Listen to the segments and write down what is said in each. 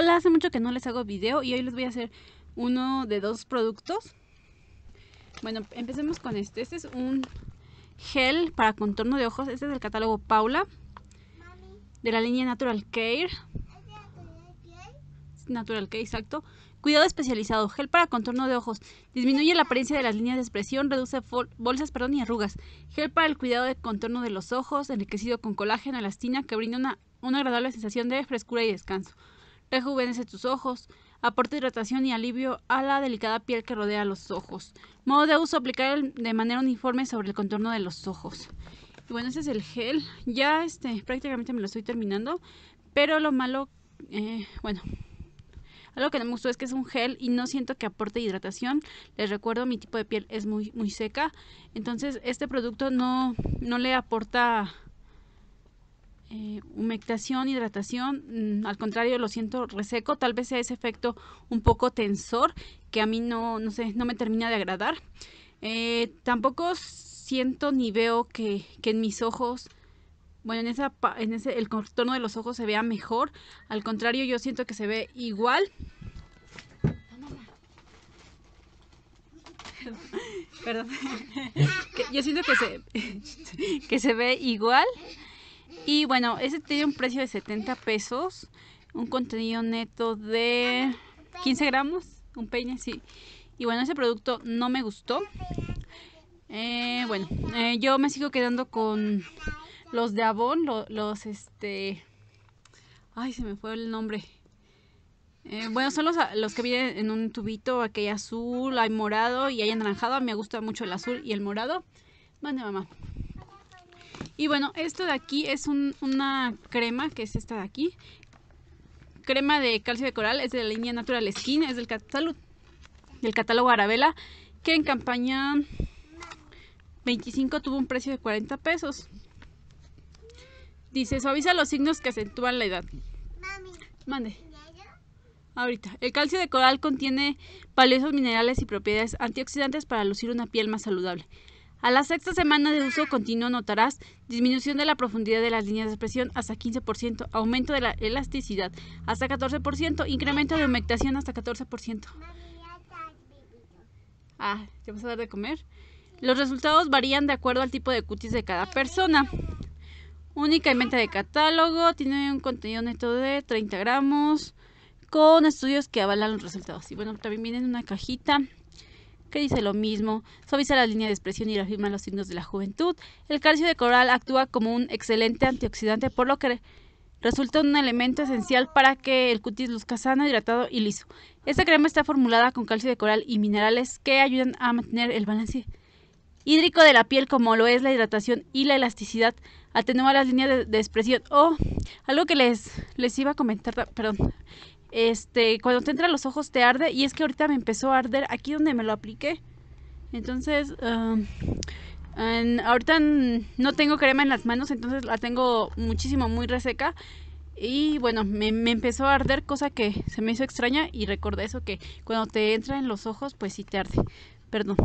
Hola, hace mucho que no les hago video y hoy les voy a hacer uno de dos productos. Bueno, empecemos con este. Este es un gel para contorno de ojos. Este es del catálogo Paula. De la línea Natural Care. Natural Care, exacto. Cuidado especializado, gel para contorno de ojos. Disminuye la apariencia de las líneas de expresión, reduce bolsas perdón, y arrugas. Gel para el cuidado de contorno de los ojos, enriquecido con colágeno, elastina, que brinda una agradable sensación de frescura y descanso rejuvenece tus ojos, aporta hidratación y alivio a la delicada piel que rodea los ojos. Modo de uso, aplicar de manera uniforme sobre el contorno de los ojos. Y bueno, ese es el gel. Ya este, prácticamente me lo estoy terminando, pero lo malo, eh, bueno, algo que no me gustó es que es un gel y no siento que aporte hidratación. Les recuerdo, mi tipo de piel es muy, muy seca. Entonces, este producto no, no le aporta eh, humectación, hidratación, mm, al contrario lo siento reseco, tal vez sea ese efecto un poco tensor que a mí no, no sé, no me termina de agradar. Eh, tampoco siento ni veo que, en mis ojos, bueno, en, esa, en ese, el contorno de los ojos se vea mejor, al contrario yo siento que se ve igual. Perdón. Yo siento que se, que se ve igual y bueno, ese tiene un precio de 70 pesos, un contenido neto de 15 gramos, un peine, sí. Y bueno, ese producto no me gustó. Eh, bueno, eh, yo me sigo quedando con los de Avon, los este... Ay, se me fue el nombre. Eh, bueno, son los, que vienen en un tubito, aquí hay azul, hay morado y hay anaranjado. Me gusta mucho el azul y el morado. Mande, mamá. Y bueno, esto de aquí es una crema, que es esta de aquí. Crema de calcio de coral, es de la línea Natural Skin, es del catálogo, del Arabella, que en campaña 25 tuvo un precio de 40 pesos. Dice, suaviza los signos que acentúan la edad. Mami. Mande. Ahorita. El calcio de coral contiene valiosos minerales y propiedades antioxidantes para lucir una piel más saludable. A la sexta semana de uso continuo notarás disminución de la profundidad de las líneas de expresión hasta 15%, aumento de la elasticidad hasta 14%, incremento de humectación hasta 14%. Ah, ¿te vas a dar de comer? Los resultados varían de acuerdo al tipo de cutis de cada persona. Única Únicamente de catálogo, tiene un contenido neto de 30 gramos, con estudios que avalan los resultados. Y bueno, también viene en una cajita que dice lo mismo, suaviza la línea de expresión y reafirma los signos de la juventud. El calcio de coral actúa como un excelente antioxidante, por lo que resulta un elemento esencial para que el cutis luzca sano, hidratado y liso. Esta crema está formulada con calcio de coral y minerales que ayudan a mantener el balance hídrico de la piel como lo es la hidratación y la elasticidad, atenúa las líneas de, expresión o oh, algo que les, les iba a comentar, perdón, este, cuando te entra los ojos te arde y es que ahorita me empezó a arder aquí donde me lo apliqué. Entonces, ahorita no tengo crema en las manos, entonces la tengo muchísimo, muy reseca. Y bueno, me, me, empezó a arder, cosa que se me hizo extraña y recordé eso que cuando te entra en los ojos, pues sí te arde. Perdón.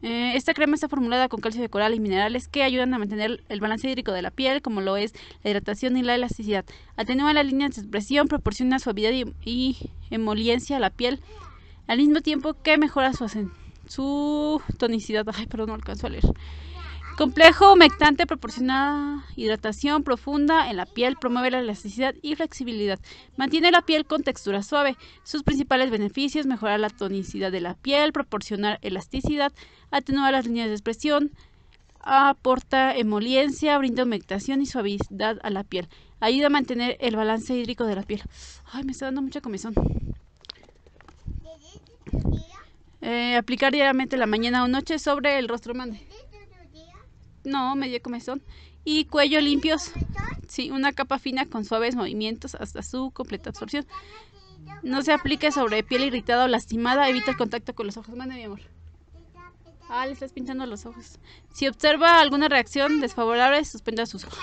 Eh, esta crema está formulada con calcio de coral y minerales que ayudan a mantener el balance hídrico de la piel, como lo es la hidratación y la elasticidad. Atenúa la línea de expresión, proporciona suavidad y, emoliencia a la piel, al mismo tiempo que mejora su, su tonicidad. Ay, perdón, no alcanzo a leer. Complejo humectante proporciona hidratación profunda en la piel, promueve la elasticidad y flexibilidad, mantiene la piel con textura suave. Sus principales beneficios, mejorar la tonicidad de la piel, proporcionar elasticidad, atenuar las líneas de expresión, aporta emoliencia, brinda humectación y suavidad a la piel, ayuda a mantener el balance hídrico de la piel. Ay, me está dando mucha comezón. Eh, aplicar diariamente la mañana o noche sobre el rostro mande. No, medio comezón. Y cuello limpios. Sí, una capa fina con suaves movimientos hasta su completa absorción. No se aplique sobre piel irritada o lastimada. Evita el contacto con los ojos. Manda, mi amor. Ah, le estás pintando los ojos. Si observa alguna reacción desfavorable, suspenda sus ojos.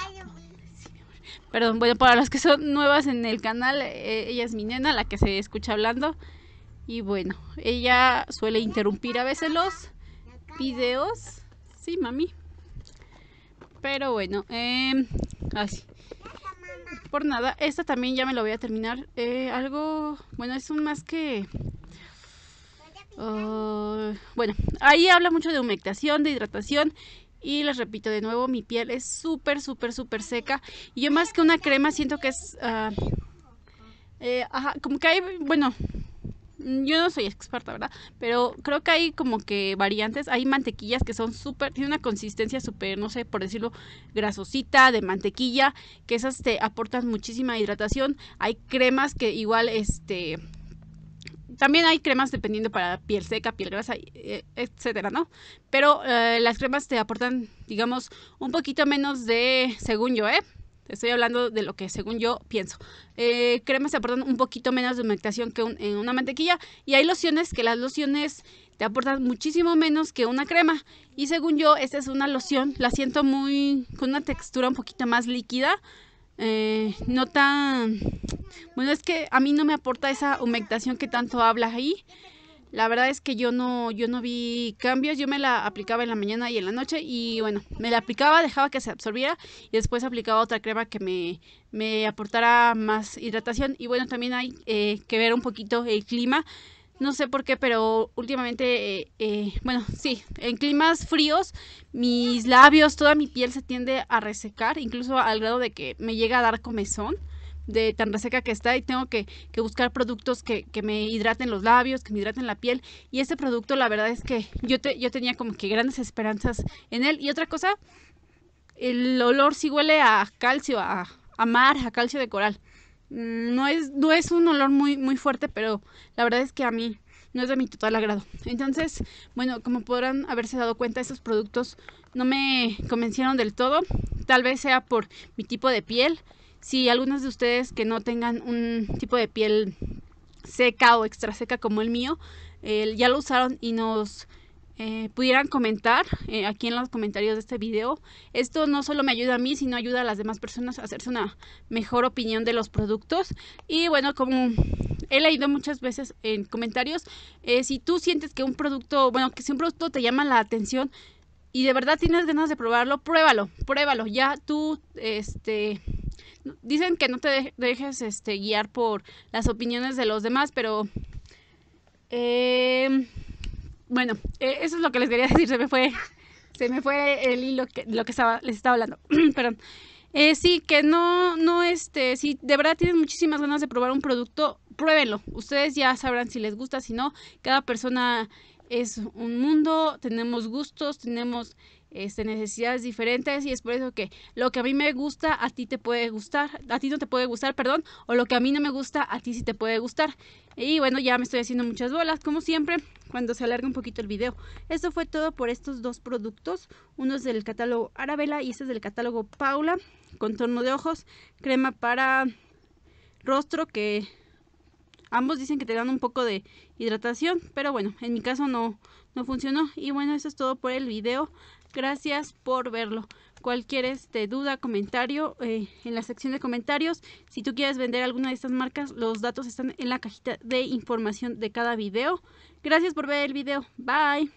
Perdón, bueno, para los que son nuevas en el canal, eh, ella es mi nena, la que se escucha hablando. Y bueno, ella suele interrumpir a veces los videos. Sí, mami. Pero bueno, em, así. Por nada, esta también ya me la voy a terminar. Eh, algo, bueno, es un más que... Ah, bueno, ahí habla mucho de humectación, de hidratación y les repito de nuevo, mi piel es súper, súper, súper seca. Y yo más que una crema siento que es... Ah, eh, ajá, como que hay, bueno, Mm, yo no soy experta, ¿verdad? Pero creo que hay como que variantes, hay mantequillas que son súper, tiene una consistencia súper, no sé, por decirlo, grasosita, de mantequilla, que esas te aportan muchísima hidratación. Hay cremas que igual, este, también hay cremas dependiendo para piel seca, piel grasa, e, etcétera, ¿no? Pero eh, las cremas te aportan, digamos, un poquito menos de, según yo, ¿eh? estoy hablando de lo que según yo pienso. Eh, se aportan un poquito menos de humectación que en una mantequilla. Y hay lociones que las lociones te aportan muchísimo menos que una crema. Y según yo, esta es una loción. La siento muy. con una textura un poquito más líquida. Eh, no tan. Bueno, es que a mí no me aporta esa humectación que tanto hablas ahí. La verdad es que yo no, yo no vi cambios, yo me la aplicaba en la mañana y en la noche y bueno, me la aplicaba, dejaba que se absorbiera y después aplicaba otra crema que me, me aportara más hidratación y bueno, también hay eh, que ver un poquito el clima. No sé por qué, pero últimamente, eh, eh, bueno, sí, en climas fríos, mis labios, toda mi piel se tiende a resecar, incluso al grado de que me llega a dar comezón de tan reseca que está y tengo que, buscar productos que, me hidraten los labios, que me hidraten la piel. Y este producto, la verdad es que yo, yo tenía como que grandes esperanzas en él. Y otra cosa, el olor sí huele a calcio, a, mar, a calcio de coral. Mm, no es, no es un olor muy, muy fuerte, pero la verdad es que a mí no es de mi total agrado. Entonces, bueno, como podrán haberse dado cuenta, estos productos no me convencieron del todo. Tal vez sea por mi tipo de piel si algunas de ustedes que no tengan un tipo de piel seca o extra seca como el mío, eh, ya lo usaron y nos eh, pudieran comentar eh, aquí en los comentarios de este video. Esto no solo me ayuda a mí, sino ayuda a las demás personas a hacerse una mejor opinión de los productos. Y bueno, como he leído muchas veces en comentarios, si tú sientes que un producto, bueno, que si un producto te llama la atención y de verdad tienes ganas de probarlo, pruébalo, pruébalo. Ya tú, este dicen que no te dejes este, guiar por las opiniones de los demás, pero... Em, bueno, e-, eso es lo que les quería decir, se me fue, se me fue el hilo que, lo que les estaba hablando, eh, sí, que no, no, este, si de verdad tienes muchísimas ganas de probar un producto, pruébenlo. Ustedes ya sabrán si les gusta, si no. Cada persona es un mundo, tenemos gustos, tenemos este, necesidades diferentes y es por eso que lo que a mí me gusta a ti te puede gustar, a ti no te puede gustar, perdón, o lo que a mí no me gusta a ti sí te puede gustar. Y bueno, ya me estoy haciendo muchas bolas, como siempre, cuando se alarga un poquito el video. eso fue todo por estos dos productos. Uno es del catálogo Arabella y este es del catálogo Paula. Contorno de ojos, crema para rostro que ambos dicen que te dan un poco de hidratación, pero bueno, en mi caso no, no funcionó. Y bueno, eso es todo por el video. Gracias por verlo. Cualquier este, duda, comentario, eh, en la sección de comentarios. Si tú quieres vender alguna de estas marcas, los datos están en la cajita de información de cada video. Gracias por ver el video. Bye.